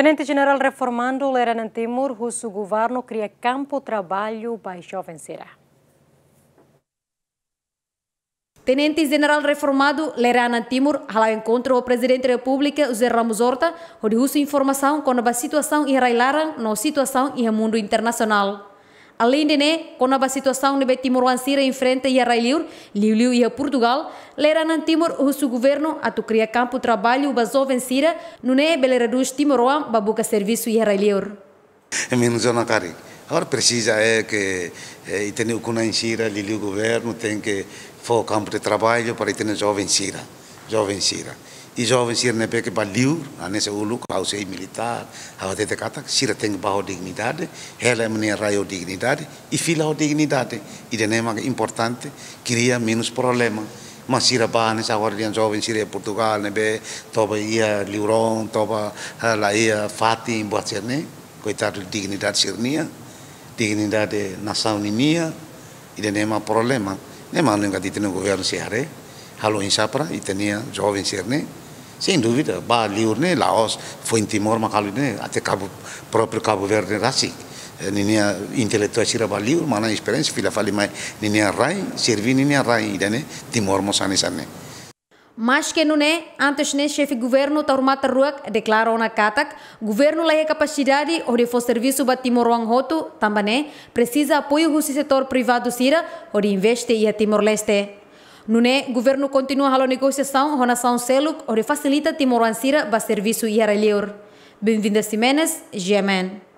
Tenente General reformando Leran Timur, russo governo cria campo trabalho para jovens será. Tenente General reformado Lerana Timur hala encontro o Presidente da República José Ramos Horta, onde informação com a situação em Railaran, na situação em mundo internacional. Além de né, quando a situação de Timor Lancira enfrenta e Railiur, Liu e Portugal, lera na Timor o seu governo a tu cria campo trabalho basou vencira, no né belerarus para buscar serviço e Railiur. É menos uma na Agora precisa é que é, eh, tem o Cunansira, Liu governo tem que for campo de trabalho para ter jovem Sira, jovem Sira i jovem sir ne peke pa a ane se ulu hau se militar hau tete katak sira teng baho dignidade hele mene raio dignidade i fila ho dignidade i de nema importante kiria menos problema ma sira bane sa jovem joven sira portugal ne be toba ia liuron toba la ia fati buat sir ne coitado dignidade sir nia dignidade nação nia i de nema problema n'eman nunca lunga ditene governo sihare Halo insapra, itenia jovem sirne, sem dúvida, Baliurne, Laos, foi em Timor-Macalune, né? até Cabo, próprio Cabo Verde era né? assim. Eh, ninia intelektual sira baliur mana experiência fila fali mai ninia rai servi ninia rai idane né, timor mosane sanne Mas que não é, antes o chefe governo Taurmata Ruak declarou na Katak, governo lá é capacidade ou de for serviço para Timor Wanghoto, também né, precisa apoio do setor privado Sira ou de investe em é Timor-Leste. Nune, governo continua a negociação Ronação Seluk, que facilita Timor-Ansira para serviço e Bem-vinda Simenes, GMN.